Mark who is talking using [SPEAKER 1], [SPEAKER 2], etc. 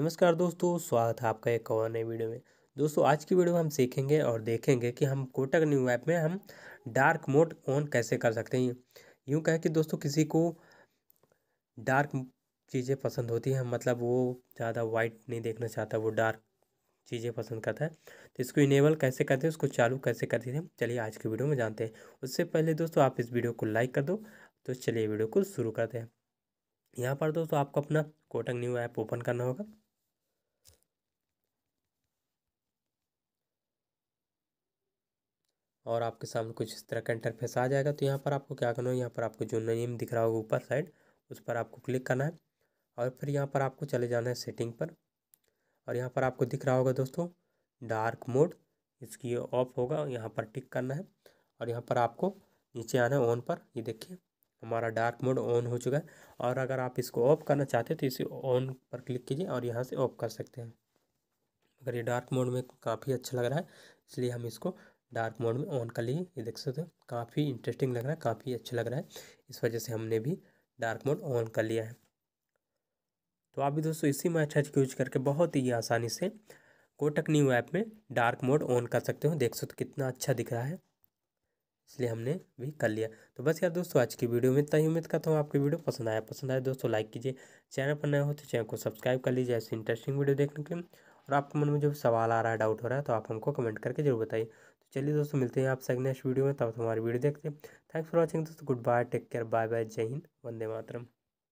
[SPEAKER 1] नमस्कार दोस्तों स्वागत है आपका एक और नए वीडियो में दोस्तों आज की वीडियो में हम सीखेंगे और देखेंगे कि हम कोटक न्यू ऐप में हम डार्क मोड ऑन कैसे कर सकते हैं यूँ कहें कि दोस्तों किसी को डार्क चीज़ें पसंद होती हैं मतलब वो ज़्यादा वाइट नहीं देखना चाहता वो डार्क चीज़ें पसंद करता है तो इसको इनेबल कैसे करते हैं उसको चालू कैसे करते हैं चलिए आज की वीडियो में जानते हैं उससे पहले दोस्तों आप इस वीडियो को लाइक कर दो तो चलिए वीडियो को शुरू करते हैं यहाँ पर दोस्तों आपको अपना कोटक न्यू ऐप ओपन करना होगा और आपके सामने कुछ इस तरह का इंटरफेस आ जाएगा तो यहाँ पर आपको क्या करना है यहाँ पर आपको जो नेम दिख रहा होगा ऊपर साइड उस पर आपको क्लिक करना है और फिर यहाँ पर आपको चले जाना है सेटिंग पर और यहाँ पर आपको दिख रहा होगा दोस्तों डार्क मोड इसकी ऑफ होगा यहाँ पर टिक करना है और यहाँ पर आपको नीचे आना है ऑन पर ये देखिए हमारा डार्क मोड ऑन हो चुका है और अगर आप इसको ऑफ करना चाहते हैं तो इसे ऑन पर क्लिक कीजिए और यहाँ से ऑफ कर सकते हैं अगर ये डार्क मोड में काफ़ी अच्छा लग रहा है इसलिए हम इसको डार्क मोड में ऑन कर लिए ये देख सकते हो काफ़ी इंटरेस्टिंग लग रहा है काफ़ी अच्छा लग रहा है इस वजह से हमने भी डार्क मोड ऑन कर लिया है तो आप भी दोस्तों इसी में अच्छा यूज अच्छा करके बहुत ही आसानी से कोटक न्यू ऐप में डार्क मोड ऑन कर सकते हो देख सकते कितना अच्छा दिख रहा है इसलिए हमने भी कर लिया तो बस यार दोस्तों आज की वीडियो में इतना ही उम्मीद करता हूँ आपकी वीडियो पसंद आया पसंद आया दोस्तों लाइक कीजिए चैनल पर नया हो तो चैनल को सब्सक्राइब कर लीजिए ऐसी इंटरेस्टिंग वीडियो देखने के लिए और आपके मन में जो सवाल आ रहा है डाउट हो रहा है तो आप हमको कमेंट करके जरूर बताइए चलिए दोस्तों मिलते हैं आपसे अगले नेक्स्ट वीडियो में तब तक हमारी वीडियो देखते हैं थैंक्स फॉर वॉचिंग दोस्तों goodbye take care bye bye जय हिंद वंदे मातरम